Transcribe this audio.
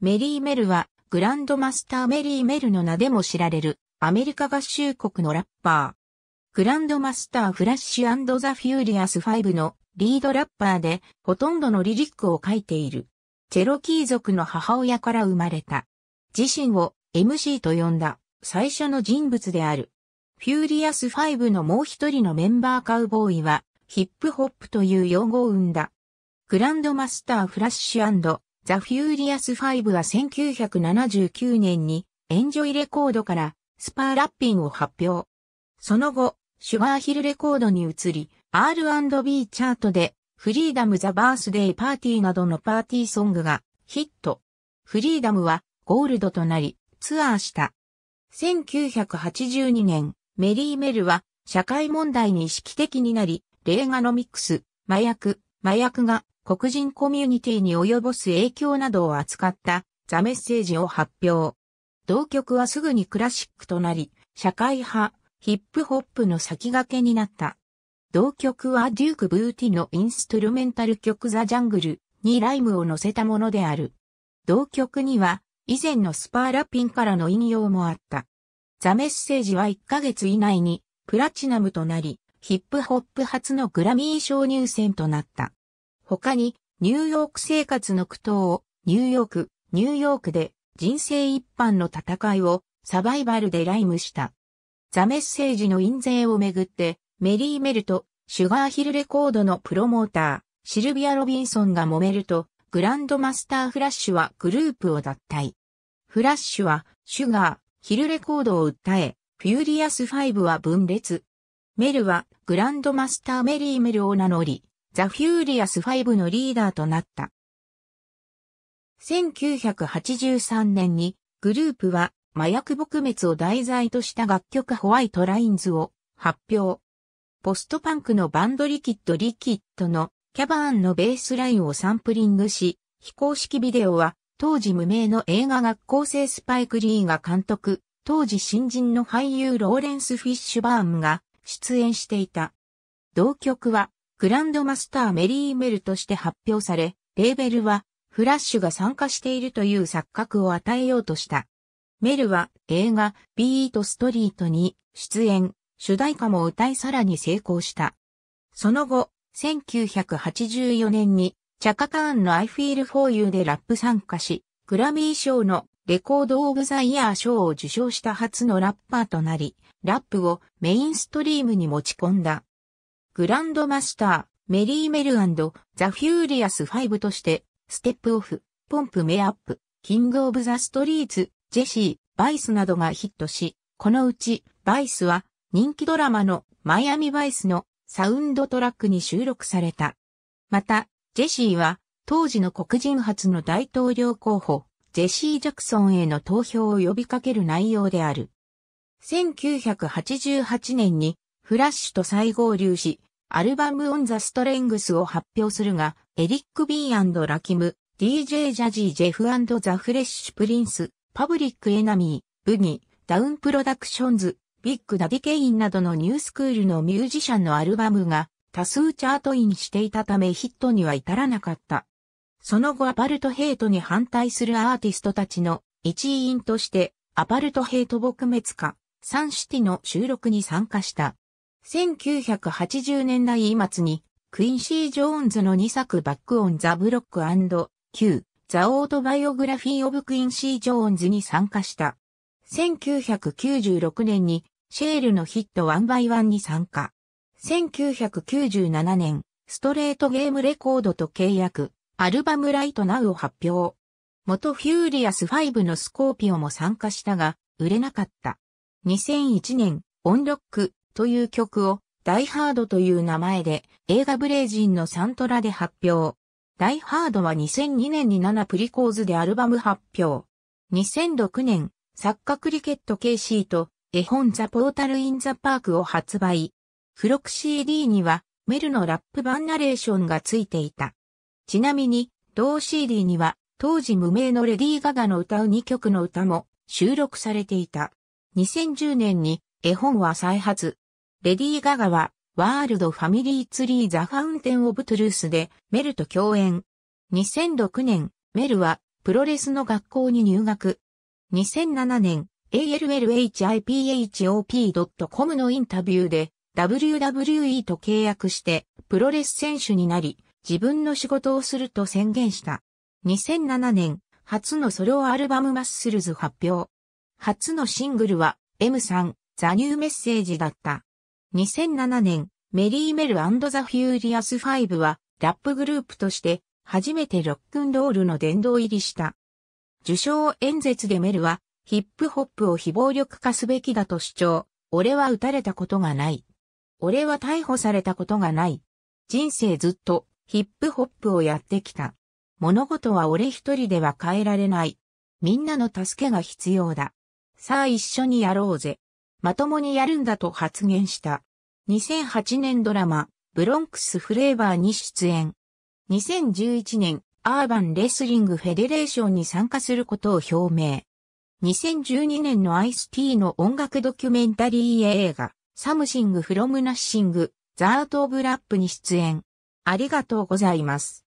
メリー・メルは、グランドマスターメリー・メルの名でも知られる、アメリカ合衆国のラッパー。グランドマスター・フラッシュザ・フューリアス5のリードラッパーで、ほとんどのリリックを書いている。チェロキー族の母親から生まれた。自身を MC と呼んだ最初の人物である。フューリアス5のもう一人のメンバーカウボーイは、ヒップホップという用語を生んだ。グランドマスター・フラッシュザ・フューリアス5は1979年にエンジョイレコードからスパーラッピンを発表。その後、シュガーヒルレコードに移り、R&B チャートでフリーダム・ザ・バースデイ・パーティーなどのパーティーソングがヒット。フリーダムはゴールドとなりツアーした。1982年、メリー・メルは社会問題に意識的になり、レーガのミックス、麻薬、麻薬が黒人コミュニティに及ぼす影響などを扱ったザ・メッセージを発表。同曲はすぐにクラシックとなり、社会派、ヒップホップの先駆けになった。同曲はデューク・ブーティのインストゥルメンタル曲ザ・ジャングルにライムを乗せたものである。同曲には以前のスパーラピンからの引用もあった。ザ・メッセージは1ヶ月以内にプラチナムとなり、ヒップホップ初のグラミー賞入選となった。他に、ニューヨーク生活の苦闘を、ニューヨーク、ニューヨークで、人生一般の戦いを、サバイバルでライムした。ザ・メッセージの印税をめぐって、メリー・メルと、シュガーヒルレコードのプロモーター、シルビア・ロビンソンが揉めると、グランドマスター・フラッシュはグループを脱退。フラッシュは、シュガー、ヒルレコードを訴え、フューリアス5は分裂。メルは、グランドマスター・メリー・メルを名乗り、ザ・フューリアス5のリーダーとなった。1983年にグループは麻薬撲滅を題材とした楽曲ホワイトラインズを発表。ポストパンクのバンドリキッドリキッドのキャバーンのベースラインをサンプリングし、非公式ビデオは当時無名の映画学校生スパイク・リーが監督、当時新人の俳優ローレンス・フィッシュバーンが出演していた。同曲はグランドマスターメリーメルとして発表され、レーベルはフラッシュが参加しているという錯覚を与えようとした。メルは映画ビートストリートに出演、主題歌も歌いさらに成功した。その後、1984年にチャカカーンの I Feel For You でラップ参加し、グラミー賞のレコードオブザイヤー賞を受賞した初のラッパーとなり、ラップをメインストリームに持ち込んだ。グランドマスター、メリーメルザ・フューリアス5として、ステップオフ、ポンプメアップ、キング・オブ・ザ・ストリーツ、ジェシー、バイスなどがヒットし、このうち、バイスは、人気ドラマのマイアミ・バイスのサウンドトラックに収録された。また、ジェシーは、当時の黒人初の大統領候補、ジェシー・ジャクソンへの投票を呼びかける内容である。1988年に、フラッシュと再合流し、アルバムオンザストレングスを発表するが、エリック・ビーンラキム、DJ ジャジー・ジェフザ・フレッシュ・プリンス、パブリック・エナミー、ブギ、ダウン・プロダクションズ、ビッグ・ダディ・ケインなどのニュースクールのミュージシャンのアルバムが多数チャートインしていたためヒットには至らなかった。その後アパルトヘイトに反対するアーティストたちの一員としてアパルトヘイト撲滅化、サンシティの収録に参加した。1980年代末に、クインシー・ジョーンズの2作バックオン・ザ・ブロック &Q、ザ・オートバイオグラフィー・オブ・クインシー・ジョーンズに参加した。1996年に、シェールのヒットワンバイワンに参加。1997年、ストレートゲームレコードと契約、アルバムライトナウを発表。元フューリアス5のスコーピオも参加したが、売れなかった。2001年、オンロック、という曲を、ダイハードという名前で映画ブレイジンのサントラで発表。ダイハードは2002年に7プリコーズでアルバム発表。2006年、作家クリケット KC と絵本ザ・ポータル・イン・ザ・パークを発売。付録 CD にはメルのラップ版ナレーションがついていた。ちなみに、同 CD には当時無名のレディー・ガガの歌う2曲の歌も収録されていた。2010年に絵本は再発、レディー・ガガは、ワールド・ファミリー・ツリー・ザ・ファウンテン・オブ・トゥルースで、メルと共演。2006年、メルは、プロレスの学校に入学。2007年、ALLHIPHOP.com のインタビューで、WWE と契約して、プロレス選手になり、自分の仕事をすると宣言した。2007年、初のソロアルバムマッスルズ発表。初のシングルは、M さん、ザ・ニューメッセージだった。2007年、メリーメルザ・フューリアス5は、ラップグループとして、初めてロックンロールの殿堂入りした。受賞演説でメルは、ヒップホップを非暴力化すべきだと主張。俺は撃たれたことがない。俺は逮捕されたことがない。人生ずっとヒップホップをやってきた。物事は俺一人では変えられない。みんなの助けが必要だ。さあ一緒にやろうぜ。まともにやるんだと発言した。2008年ドラマ、ブロンクスフレーバーに出演。2011年、アーバンレスリングフェデレーションに参加することを表明。2012年のアイスティーの音楽ドキュメンタリー映画、サムシングフロムナッシング、ザートオブラップに出演。ありがとうございます。